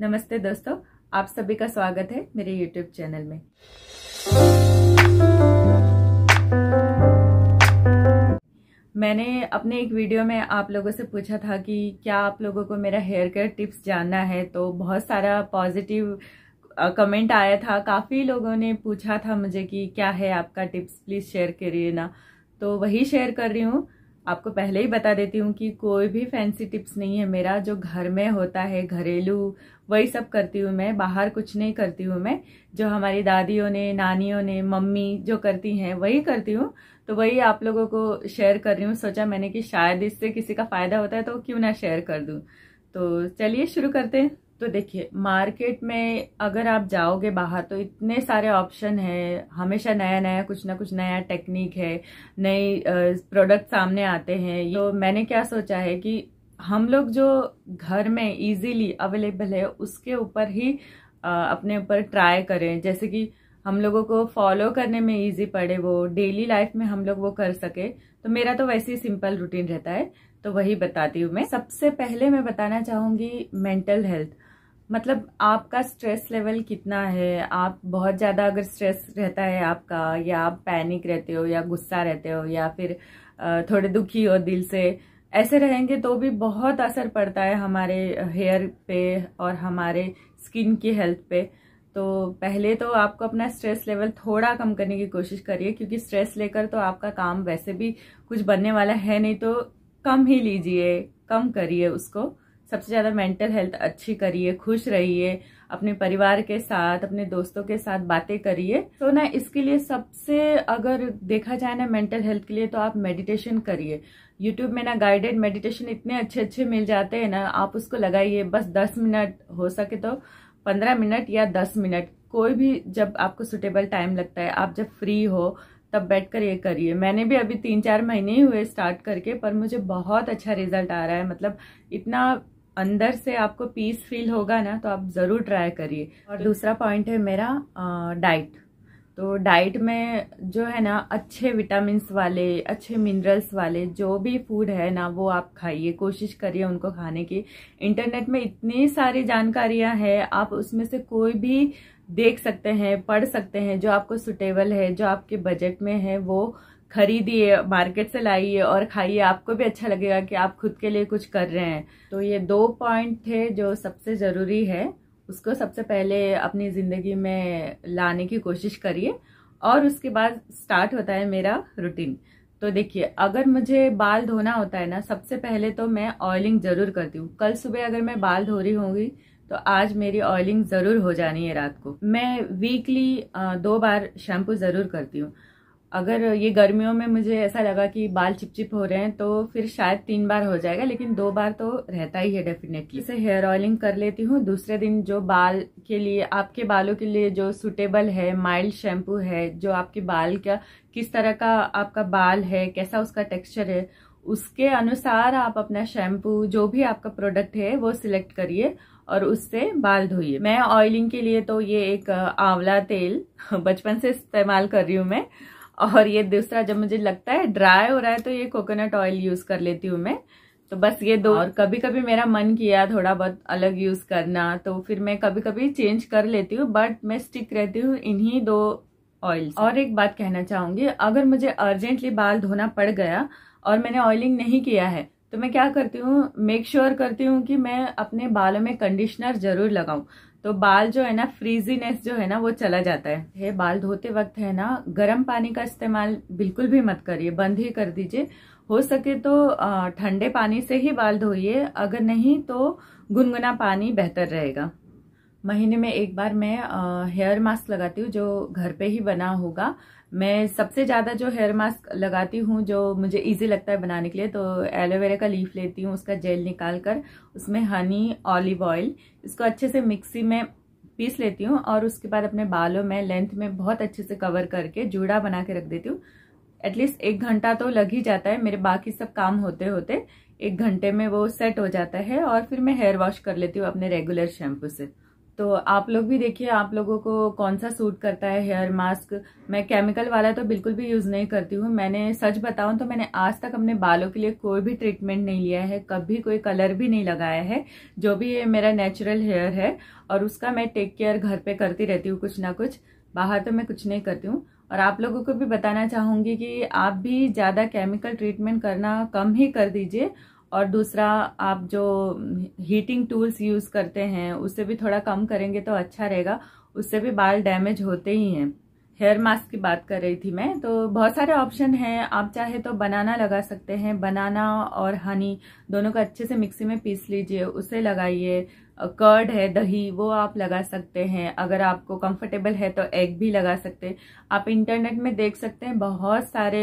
नमस्ते दोस्तों आप सभी का स्वागत है मेरे यूट्यूब चैनल में मैंने अपने एक वीडियो में आप लोगों से पूछा था कि क्या आप लोगों को मेरा हेयर केयर टिप्स जानना है तो बहुत सारा पॉजिटिव कमेंट आया था काफ़ी लोगों ने पूछा था मुझे कि क्या है आपका टिप्स प्लीज़ शेयर करिए ना तो वही शेयर कर रही हूँ आपको पहले ही बता देती हूँ कि कोई भी फैंसी टिप्स नहीं है मेरा जो घर में होता है घरेलू वही सब करती हूँ मैं बाहर कुछ नहीं करती हूँ मैं जो हमारी दादियों ने नानियों ने मम्मी जो करती हैं वही करती हूँ तो वही आप लोगों को शेयर कर रही हूँ सोचा मैंने कि शायद इससे किसी का फ़ायदा होता है तो क्यों ना शेयर कर दूँ तो चलिए शुरू करते हैं तो देखिए मार्केट में अगर आप जाओगे बाहर तो इतने सारे ऑप्शन है हमेशा नया नया कुछ ना कुछ नया टेक्निक है नई प्रोडक्ट सामने आते हैं तो मैंने क्या सोचा है कि हम लोग जो घर में इजीली अवेलेबल है उसके ऊपर ही आ, अपने ऊपर ट्राई करें जैसे कि हम लोगों को फॉलो करने में इजी पड़े वो डेली लाइफ में हम लोग वो कर सके तो मेरा तो वैसे ही सिंपल रूटीन रहता है तो वही बताती हूँ मैं सबसे पहले मैं बताना चाहूँगी मेंटल हेल्थ मतलब आपका स्ट्रेस लेवल कितना है आप बहुत ज़्यादा अगर स्ट्रेस रहता है आपका या आप पैनिक रहते हो या गुस्सा रहते हो या फिर थोड़े दुखी हो दिल से ऐसे रहेंगे तो भी बहुत असर पड़ता है हमारे हेयर पे और हमारे स्किन की हेल्थ पे तो पहले तो आपको अपना स्ट्रेस लेवल थोड़ा कम करने की कोशिश करिए क्योंकि स्ट्रेस लेकर तो आपका काम वैसे भी कुछ बनने वाला है नहीं तो कम ही लीजिए कम करिए उसको सबसे ज़्यादा मेंटल हेल्थ अच्छी करिए खुश रहिए अपने परिवार के साथ अपने दोस्तों के साथ बातें करिए तो ना इसके लिए सबसे अगर देखा जाए ना मेंटल हेल्थ के लिए तो आप मेडिटेशन करिए यूट्यूब में ना गाइडेड मेडिटेशन इतने अच्छे अच्छे मिल जाते हैं ना आप उसको लगाइए बस दस मिनट हो सके तो पंद्रह मिनट या दस मिनट कोई भी जब आपको सुटेबल टाइम लगता है आप जब फ्री हो तब बैठ कर ये करिए मैंने भी अभी तीन चार महीने ही हुए स्टार्ट करके पर मुझे बहुत अच्छा रिजल्ट आ रहा है मतलब इतना अंदर से आपको पीस फील होगा ना तो आप ज़रूर ट्राई करिए और दूसरा पॉइंट है मेरा डाइट तो डाइट में जो है ना अच्छे विटामिन्स वाले अच्छे मिनरल्स वाले जो भी फूड है ना वो आप खाइए कोशिश करिए उनको खाने की इंटरनेट में इतनी सारी जानकारियां हैं आप उसमें से कोई भी देख सकते हैं पढ़ सकते हैं जो आपको सुटेबल है जो आपके बजट में है वो खरीदिए मार्केट से लाइए और खाइए आपको भी अच्छा लगेगा कि आप खुद के लिए कुछ कर रहे हैं तो ये दो पॉइंट थे जो सबसे ज़रूरी है उसको सबसे पहले अपनी ज़िंदगी में लाने की कोशिश करिए और उसके बाद स्टार्ट होता है मेरा रूटीन तो देखिए अगर मुझे बाल धोना होता है ना सबसे पहले तो मैं ऑयलिंग ज़रूर करती हूँ कल सुबह अगर मैं बाल धो रही होंगी तो आज मेरी ऑयलिंग ज़रूर हो जानी है रात को मैं वीकली दो बार शैम्पू ज़रूर करती हूँ अगर ये गर्मियों में मुझे ऐसा लगा कि बाल चिपचिप हो रहे हैं तो फिर शायद तीन बार हो जाएगा लेकिन दो बार तो रहता ही है डेफिनेटली इसे हेयर ऑयलिंग कर लेती हूँ दूसरे दिन जो बाल के लिए आपके बालों के लिए जो सुटेबल है माइल्ड शैम्पू है जो आपके बाल का किस तरह का आपका बाल है कैसा उसका टेक्स्चर है उसके अनुसार आप अपना शैम्पू जो भी आपका प्रोडक्ट है वो सिलेक्ट करिए और उससे बाल धोइए मैं ऑयलिंग के लिए तो ये एक आंवला तेल बचपन से इस्तेमाल कर रही हूँ मैं और ये दूसरा जब मुझे लगता है ड्राई हो रहा है तो ये कोकोनट ऑयल यूज कर लेती हूँ मैं तो बस ये दो और कभी कभी मेरा मन किया थोड़ा बहुत अलग यूज करना तो फिर मैं कभी कभी चेंज कर लेती हूँ बट मैं स्टिक रहती हूँ इन्हीं दो ऑयल और एक बात कहना चाहूंगी अगर मुझे अर्जेंटली बाल धोना पड़ गया और मैंने ऑयलिंग नहीं किया है तो मैं क्या करती हूँ मेक श्योर करती हूँ कि मैं अपने बालों में कंडीशनर जरूर लगाऊं तो बाल जो है ना फ्रीजीनेस जो है ना वो चला जाता है है बाल धोते वक्त है ना गर्म पानी का इस्तेमाल बिल्कुल भी मत करिए बंद ही कर दीजिए हो सके तो ठंडे पानी से ही बाल धोइए अगर नहीं तो गुनगुना पानी बेहतर रहेगा महीने में एक बार मैं हेयर मास्क लगाती हूँ जो घर पे ही बना होगा मैं सबसे ज़्यादा जो हेयर मास्क लगाती हूँ जो मुझे इजी लगता है बनाने के लिए तो एलोवेरा का लीफ लेती हूँ उसका जेल निकाल कर उसमें हनी ऑलिव ऑयल इसको अच्छे से मिक्सी में पीस लेती हूँ और उसके बाद अपने बालों में लेंथ में बहुत अच्छे से कवर करके जूड़ा बना के रख देती हूँ एटलीस्ट एक घंटा तो लग ही जाता है मेरे बाकी सब काम होते होते एक घंटे में वो सेट हो जाता है और फिर मैं हेयर वॉश कर लेती हूँ अपने रेगुलर शैम्पू से तो आप लोग भी देखिए आप लोगों को कौन सा सूट करता है हेयर मास्क मैं केमिकल वाला तो बिल्कुल भी यूज़ नहीं करती हूँ मैंने सच बताऊँ तो मैंने आज तक अपने बालों के लिए कोई भी ट्रीटमेंट नहीं लिया है कभी कोई कलर भी नहीं लगाया है जो भी ये मेरा नेचुरल हेयर है और उसका मैं टेक केयर घर पर करती रहती हूँ कुछ ना कुछ बाहर तो मैं कुछ नहीं करती हूँ और आप लोगों को भी बताना चाहूँगी कि आप भी ज़्यादा केमिकल ट्रीटमेंट करना कम ही कर दीजिए और दूसरा आप जो हीटिंग टूल्स यूज़ करते हैं उससे भी थोड़ा कम करेंगे तो अच्छा रहेगा उससे भी बाल डैमेज होते ही हैं हेयर मास्क की बात कर रही थी मैं तो बहुत सारे ऑप्शन हैं आप चाहे तो बनाना लगा सकते हैं बनाना और हनी दोनों को अच्छे से मिक्सी में पीस लीजिए उसे लगाइए कर्ड है दही वो आप लगा सकते हैं अगर आपको कंफर्टेबल है तो एग भी लगा सकते हैं आप इंटरनेट में देख सकते हैं बहुत सारे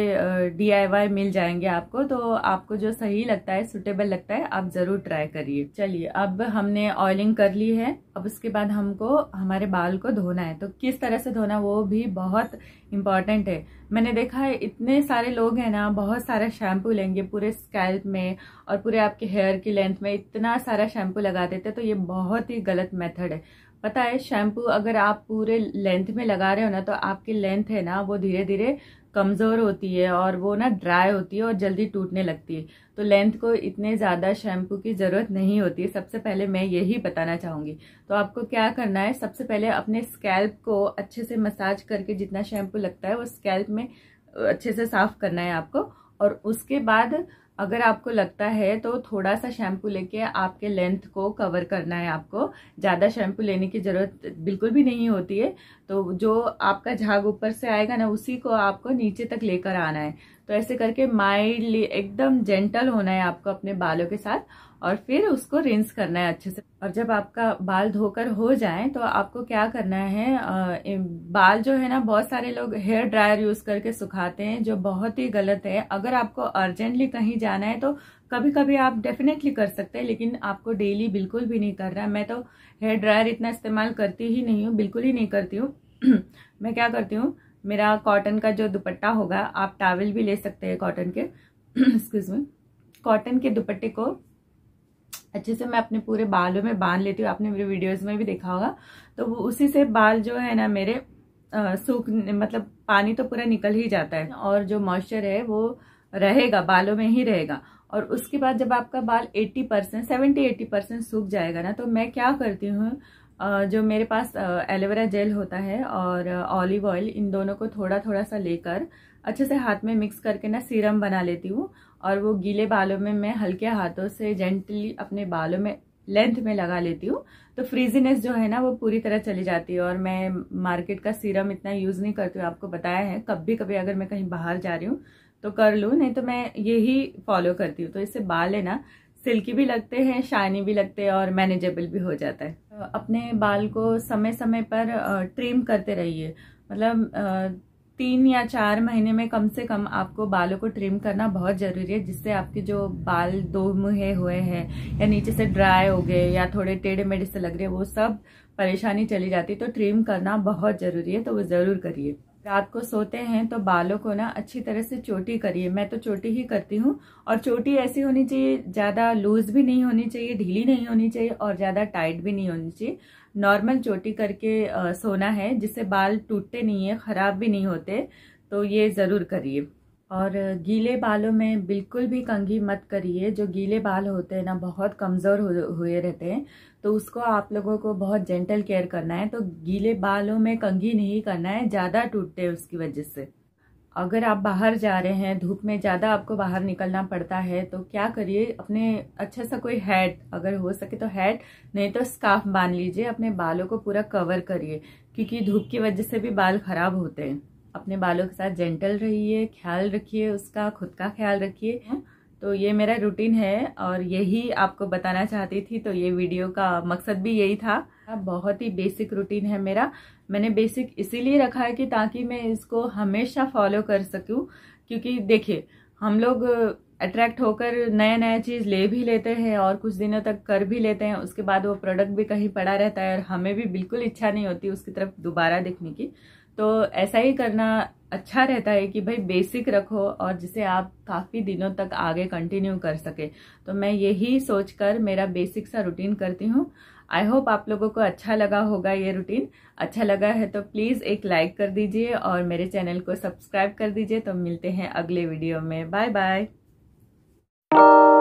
डीआईवाई मिल जाएंगे आपको तो आपको जो सही लगता है सुटेबल लगता है आप ज़रूर ट्राई करिए चलिए अब हमने ऑयलिंग कर ली है अब उसके बाद हमको हमारे बाल को धोना है तो किस तरह से धोना वो भी बहुत इम्पॉर्टेंट है मैंने देखा है इतने सारे लोग हैं ना बहुत सारा शैम्पू लेंगे पूरे स्कैल्प में और पूरे आपके हेयर की लेंथ में इतना सारा शैम्पू लगा देते तो ये बहुत ही गलत मेथड है पता है शैम्पू अगर आप पूरे लेंथ में लगा रहे हो ना तो आपकी लेंथ है ना वो धीरे धीरे कमज़ोर होती है और वो ना ड्राई होती है और जल्दी टूटने लगती है तो लेंथ को इतने ज़्यादा शैम्पू की ज़रूरत नहीं होती है सबसे पहले मैं यही बताना चाहूँगी तो आपको क्या करना है सबसे पहले अपने स्कैल्प को अच्छे से मसाज करके जितना शैम्पू लगता है वो स्कैल्प में अच्छे से साफ़ करना है आपको और उसके बाद अगर आपको लगता है तो थोड़ा सा शैम्पू लेके आपके लेंथ को कवर करना है आपको ज़्यादा शैम्पू लेने की ज़रूरत बिल्कुल भी नहीं होती है तो जो आपका झाग ऊपर से आएगा ना उसी को आपको नीचे तक लेकर आना है तो ऐसे करके माइल्डली एकदम जेंटल होना है आपको अपने बालों के साथ और फिर उसको रिंस करना है अच्छे से और जब आपका बाल धोकर हो जाए तो आपको क्या करना है आ, बाल जो है ना बहुत सारे लोग हेयर ड्रायर यूज़ करके सुखाते हैं जो बहुत ही गलत है अगर आपको अर्जेंटली कहीं जाना है तो कभी कभी आप डेफिनेटली कर सकते हैं लेकिन आपको डेली बिल्कुल भी नहीं करना है मैं तो हेयर ड्रायर इतना इस्तेमाल करती ही नहीं हूँ बिल्कुल ही नहीं करती हूँ मैं क्या करती हूँ मेरा कॉटन का जो दुपट्टा होगा आप टावल भी ले सकते हैं कॉटन के एक्सक्यूज में कॉटन के दुपट्टे को अच्छे से मैं अपने पूरे बालों में बांध लेती हूँ आपने मेरे वीडियोस में भी देखा होगा तो उसी से बाल जो है ना मेरे सूख मतलब पानी तो पूरा निकल ही जाता है और जो मॉइस्चर है वो रहेगा बालों में ही रहेगा और उसके बाद जब आपका बाल 80 परसेंट सेवेंटी एट्टी परसेंट सूख जाएगा ना तो मैं क्या करती हूँ जो मेरे पास एलोवेरा जेल होता है और ऑलिव ऑयल इन दोनों को थोड़ा थोड़ा सा लेकर अच्छे से हाथ में मिक्स करके ना सीरम बना लेती हूँ और वो गीले बालों में मैं हल्के हाथों से जेंटली अपने बालों में लेंथ में लगा लेती हूँ तो फ्रीजीनेस जो है ना वो पूरी तरह चली जाती है और मैं मार्केट का सीरम इतना यूज़ नहीं करती हूँ आपको बताया है कभी कभी अगर मैं कहीं बाहर जा रही हूँ तो कर लूँ नहीं तो मैं यही फॉलो करती हूँ तो इससे बाल है ना सिल्की भी लगते हैं शाइनी भी लगते हैं और मैनेजेबल भी हो जाता है अपने बाल को समय समय पर ट्रिम करते रहिए मतलब तीन या चार महीने में कम से कम आपको बालों को ट्रिम करना बहुत ज़रूरी है जिससे आपके जो बाल दो मुहे हुए हैं या नीचे से ड्राई हो गए या थोड़े टेढ़े मेढ़े से लग रहे हैं वो सब परेशानी चली जाती है तो ट्रिम करना बहुत ज़रूरी है तो वो ज़रूर करिए रात को सोते हैं तो बालों को ना अच्छी तरह से चोटी करिए मैं तो चोटी ही करती हूँ और चोटी ऐसी होनी चाहिए ज़्यादा लूज भी नहीं होनी चाहिए ढीली नहीं होनी चाहिए और ज़्यादा टाइट भी नहीं होनी चाहिए नॉर्मल चोटी करके आ, सोना है जिससे बाल टूटते नहीं है ख़राब भी नहीं होते तो ये ज़रूर करिए और गीले बालों में बिल्कुल भी कंघी मत करिए जो गीले बाल होते हैं ना बहुत कमज़ोर हुए रहते हैं तो उसको आप लोगों को बहुत जेंटल केयर करना है तो गीले बालों में कंघी नहीं करना है ज़्यादा टूटते हैं उसकी वजह से अगर आप बाहर जा रहे हैं धूप में ज़्यादा आपको बाहर निकलना पड़ता है तो क्या करिए अपने अच्छा सा कोई हैट अगर हो सके तो हैट नहीं तो स्काफ बांध लीजिए अपने बालों को पूरा कवर करिए क्योंकि धूप की वजह से भी बाल खराब होते हैं अपने बालों के साथ जेंटल रहिए ख्याल रखिए उसका खुद का ख्याल रखिए तो ये मेरा रूटीन है और यही आपको बताना चाहती थी तो ये वीडियो का मकसद भी यही था हाँ, बहुत ही बेसिक रूटीन है मेरा मैंने बेसिक इसीलिए रखा है कि ताकि मैं इसको हमेशा फॉलो कर सकूं क्योंकि देखिए हम लोग अट्रैक्ट होकर नया नया चीज़ ले भी लेते हैं और कुछ दिनों तक कर भी लेते हैं उसके बाद वो प्रोडक्ट भी कहीं पड़ा रहता है और हमें भी बिल्कुल इच्छा नहीं होती उसकी तरफ दोबारा देखने की तो ऐसा ही करना अच्छा रहता है कि भाई बेसिक रखो और जिसे आप काफ़ी दिनों तक आगे कंटिन्यू कर सके तो मैं यही सोचकर मेरा बेसिक सा रूटीन करती हूँ आई होप आप लोगों को अच्छा लगा होगा ये रूटीन अच्छा लगा है तो प्लीज़ एक लाइक कर दीजिए और मेरे चैनल को सब्सक्राइब कर दीजिए तो मिलते हैं अगले वीडियो में बाय बाय